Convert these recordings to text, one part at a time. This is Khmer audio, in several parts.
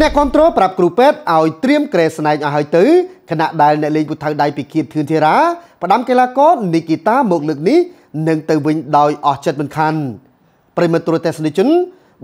អ្នកគ្រប់គ្រងប្រាប់គ្រូពេទ្យឲ្យត្រៀមក្រែស្នែងឲ្យហើយទៅខណៈដែលអ្នកលេងពូថៅដៃពីគៀតធឿនធារាផ្ដាំកីឡាករនីគីតាមកលើកនេះនឹងទៅវិញដោយអស់ចិត្តមិនខានប្រិមត្តទូរទស្សនិកជន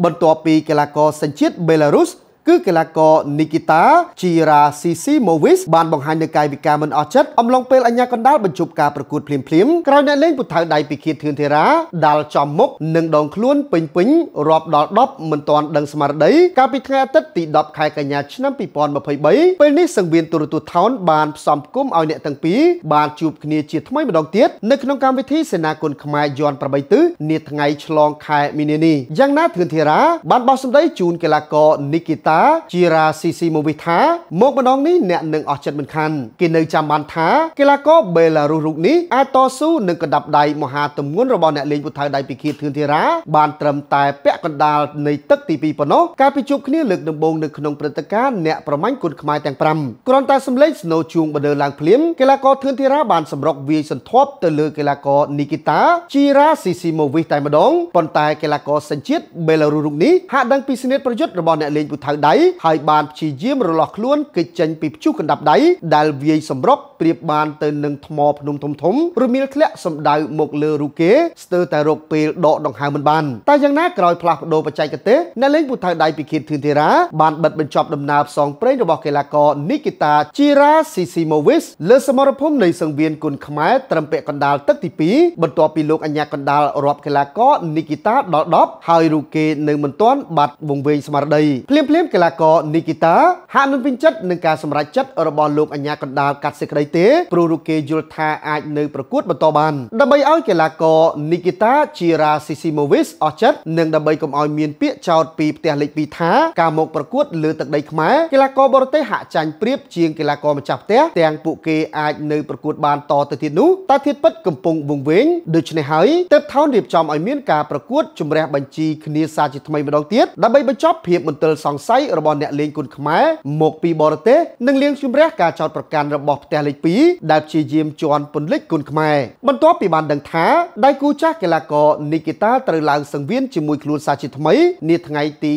បន្ទាប់ពីកីឡាករសញ្ជាតិបេឡារុសគឺកីឡាករ Nikita Chirasisimovic បានបង្ហាញនៅកាយវិការមិនអស់ចិត្តអំឡុងពេលអញ្ញាកណ្ដាលបញ្ចប់ការប្រកួតភ្លាមៗក្រោយអ្នកលេងពុថៅដៃពីគៀតធឿនធារាដាល់ចំមុខនិងដងខ្លួនពេញពេញរាប់ដល់10មិនទាន់ដឹងស្មារតីកាលពីថ្ងៃអាទិត្យទី10ខែកញ្ញាឆ្នាំ2023ពេលនេះសង្វៀនទូរទស្សន៍ថោនបានផ្សំផ្គុំឲ្យអ្នកទាំងពីរបានជួបគ្នាជាថ្មីម្ដងទៀតនៅក្នុងកម្មវិធីសេនាគុណខ្មែរយ័ន្ត8ទិសនាថ្ងៃឆ្លងខែមីនានេះយ៉ាងណាធឿនធារាបានបោះសម្ដីជូនកីឡាករ Nikita តាជីរ៉ាស៊ីស៊ីម៉ូវីថាមកម្ដងនេះអ្នកនឹងអស់ចិត្តមិនខានគេនៅចាំបានថាកីឡាករបេឡារុសរូបនេះអាចតស៊ូនឹងកណ្ដាប់ដៃមហាទម្ងន់របស់អ្នកលេងពុថៅដៃពីគៀធឿនធីរ៉ាបានត្រឹមតែពាក់កណ្ដាលនៃទឹកទី2ប៉ុណ្ណោះការពិជប់គ្នាលើកដំបូងនៅក្នុងព្រឹត្តិការណ៍អ្នកប្រមាញ់គុណខ្មែរទាំង5គ្រាន់តែសម្លេងស្នូជួងបដើឡើងភ្លាមកីឡាករធឿនធីរ៉ាបានសម្រុកវាយសន្ធាប់ ទៅលើកីឡាករនីគីតាជីរ៉ាស៊ីស៊ីម៉ូវីតែម្ដងប៉ុន្តែកីឡាករសញ្ជាតិបេឡារុសរូបនេះហាក់ដឹងពីស្នេហ៍ប្រយុទ្ធរបស់អ្នកលេងពុថៅដៃហើយបានព្យាយាមរលាស់ខ្លួនគេចចេញពីព្យុះកណ្ដាប់ដៃដែលវាយសម្រុកប្រៀបបានទៅនឹងថ្មភ្នំធំធំរមៀលធ្លាក់សម្ដៅមកលើរូគេស្ទើរតែរកពេលដកដង្ហើមមិនបានតែយ៉ាងណាក្រោយផ្លាស់ប្ដូរបច្ចេកទេសអ្នកលេងពូថៅដៃពីគៀតធឿនធីរ៉ាបានបិទបញ្ចប់ដំណើរផ្សងព្រេងរបស់កីឡាករ Nikita Chirasisimovic លើសមរភូមិនៃសង្វៀនគុណខ្មែរត្រឹមពាក់កណ្ដាលទឹកទី2បន្ទាប់ពីលោកអញ្ញាកណ្ដាលរាប់កីឡាករ Nikita ដល់10ហើយរូគេនៅមិនទាន់បាត់វង្វេងស្មារតីភ្លាមៗកីឡាករ Nikita ហាក់នឹងពេញចិត្តនឹងការសម្រេចចិត្តរបស់លោកអញ្ញាកណ្ដាលកាត់សេចក្តីទេព្រោះលោកគេយល់ថាអាចនៅប្រកួតបន្តបានដើម្បីឲ្យកីឡាករ Nikita Chira Sisimovic អស់ចិត្តនិងដើម្បីកុំឲ្យមានពាក្យចោទពីផ្ទះលេខ2ថាការមកប្រកួតលើទឹកដីខ្មែរកីឡាករបរទេសហាក់ចាញ់ប្រៀបជាងកីឡាករម្ចាស់ផ្ទះទាំងពួកគេអាចនៅប្រកួតបានតទៅទៀតនោះតែធាតពិតកំពុងវង្វេងដូច្នេះហើយទើបថោនរៀបចំឲ្យមានការប្រកួតជំរះបញ្ជីគ្នាសាជាថ្មីម្ដងទៀតដើម្បីបញ្ចប់ភាពមន្ទិលសង្ស័យរបស់អ្នកលេងគុនខ្មែរមក ពីបរទេសនិងលាងជំរះការចោតប្រកាន់របស់ផ្ទះលេខ2ដែលព្យាយាមជន់ពន្លិចគុនខ្មែរបន្ទាប់ពីបានដឹងថាដៃគូចាស់កីឡាករនីកីតាត្រូវឡើងសង្វៀនជាមួយខ្លួនសាជាថ្មីនាថ្ងៃទី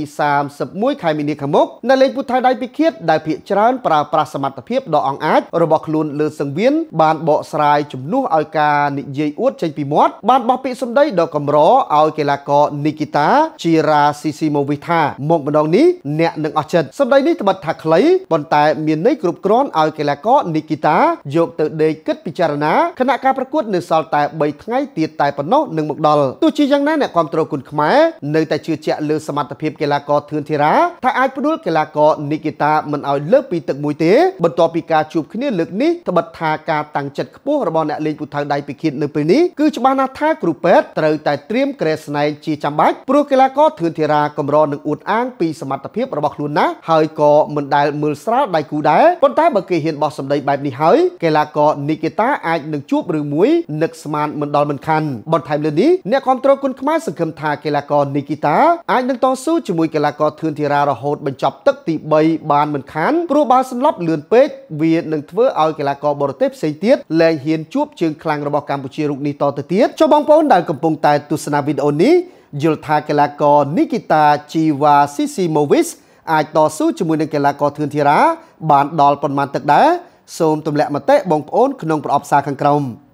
31ខែមីនាខាងមុខនៅលេងពុទ្ធៅដៃពិឃាត ដែលភាកច្រើនប្រើប្រាស់សមត្ថភាពដ៏អង់អាចរបស់ខ្លួនលើសង្វៀនបានបកស្រាយជំនួសឲ្យការនិយាយអួតចេញពីមាត់បានបោះពាក្យសម្ដីដ៏កម្រឲ្យកីឡាករនីកីតាជីរ៉ាស៊ីស៊ីម៉ូវីថាមកម្ដងនេះអ្នកនឹងអស់ចិត្តសម្ដីនេះត្បិតថាខ្លីប៉ុន្តែមានន័យគ្រប់គ្រាន់ឲ្យកីឡាករនីគីតា យក ទៅដេកគិតពិចារណាគណៈការប្រកួតនៅសល់តែ3ថ្ងៃទៀតតែប៉ុណ្ណោះនឹងមកដល់ទោះជាយ៉ាងណាអ្នកគ្រប់គ្រងគុណខ្មែរនៅតែជឿជាក់លើសមត្ថភាពកីឡាករធឿនធីរ៉ាថាអាចផ្ដួលកីឡាករនីគីតាមិនឲ្យលើកពីទឹកមួយទេបន្ទាប់ពីការជួបគ្នាលើកនេះត្បិតថាការតាំងចិត្តខ្ពស់របស់អ្នកលេងពូថៅដៃពិឃាតនៅពេលនេះគឺច្បាស់ណាស់ថាគ្រូពេទ្យត្រូវតែត្រៀមក្រែស្នែងជាចាំបាច់ព្រោះកីឡាករធឿនធីរ៉ាកម្រនឹងអួតអាងពីសមត្ថភាពរបស់របស់ខ្លួនណាស់ហើយក៏មិនដែលមើលស្រាលដៃគូដែរប៉ុន្តែបើគេហ៊ានបោះសម្ដីបែបនេះហើយកីឡាករ Nikita អាចនឹងជួបរឿងមួយនឹកស្មានមិនដល់មិនខាន់បន្ថែមលើនេះអ្នកគ្រប់គ្រងគុនខ្មែរសង្ឃឹមថាកីឡាករ Nikita អាចនឹងតស៊ូជាមួយកីឡាករធឿនធីរ៉ារហូតបញ្ចប់ទឹកទី3បានមិនខានព្រោះបើសន្លប់លឿនពេកវានឹងធ្វើឲ្យកីឡាករបរទេសផ្សេងទៀតលែងហ៊ានជួបជើងខ្លាំងរបស់កម្ពុជារូបនេះតទៅទៀតចូលបងប្អូនដែលកំពុងតែទស្សនាវីដេអូនេះយល់ថាកីឡាករ Nikita Chiva Sisimovic អាចតស៊ូជាមួយនឹងកីឡាករធឿនធីរាបាន ដល់ប៉ុន្មានទឹកដែរសូមទម្លាក់មតិបងប្អូនក្នុងប្រអប់សារខាងក្រោម។